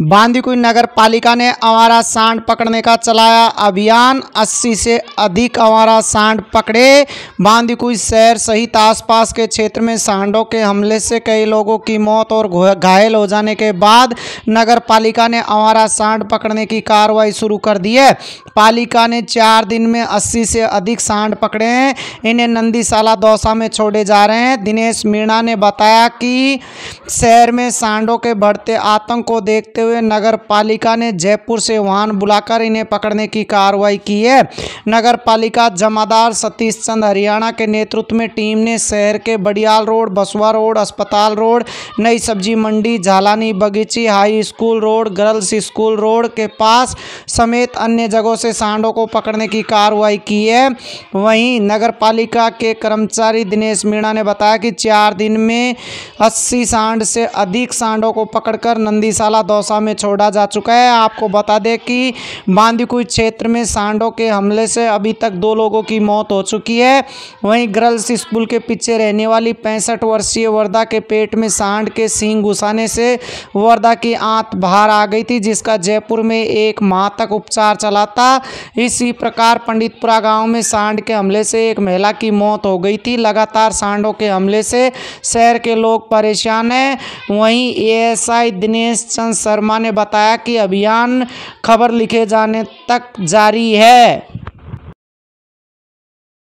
बांदीकुई नगर पालिका ने आवारा सांड पकड़ने का चलाया अभियान 80 से अधिक आवारा सांड पकड़े बांदीकुई शहर सहित आसपास के क्षेत्र में सांडों के हमले से कई लोगों की मौत और घायल हो जाने के बाद नगर पालिका ने आवारा सांड पकड़ने की कार्रवाई शुरू कर दी है पालिका ने चार दिन में अस्सी से अधिक सांड पकड़े हैं इन्हें नंदीशाला दौसा में छोड़े जा रहे हैं दिनेश मीणा ने बताया कि शहर में सांडों के बढ़ते आतंक को देखते हुए नगर पालिका ने जयपुर से वाहन बुलाकर इन्हें पकड़ने की कार्रवाई की है नगर पालिका जमादार सतीश चंद हरियाणा के नेतृत्व में टीम ने शहर के बडियाल रोड बसुआ रोड अस्पताल रोड नई सब्जी मंडी झालानी बगीची high school road girls school road के पास समेत अन्य जगहों से सांडों को पकड़ने की कार्रवाई की है वहीं नगर पालिका के कर्मचारी दिनेश मीणा ने बताया कि चार दिन में अस्सी सांड से अधिक सांडों को पकड़कर नंदीशाला दौसा अवस्था में छोड़ा जा चुका है आपको बता दें कि बांदीकुई क्षेत्र में सांडों के हमले से अभी तक दो लोगों की मौत हो चुकी है वहीं गर्ल्स स्कूल के पीछे रहने वाली पैंसठ वर्षीय वर्धा के पेट में सांड के सींग घुसाने से वर्धा की आंत बाहर आ गई थी जिसका जयपुर में एक माह तक उपचार चला था इसी प्रकार पंडितपुरा गांव में सांड के हमले से एक महिला की मौत हो गई थी लगातार सांडों के हमले से शहर के लोग परेशान हैं वहीं एएसआई दिनेश चंद शर्मा शर्मा ने बताया कि अभियान खबर लिखे जाने तक जारी है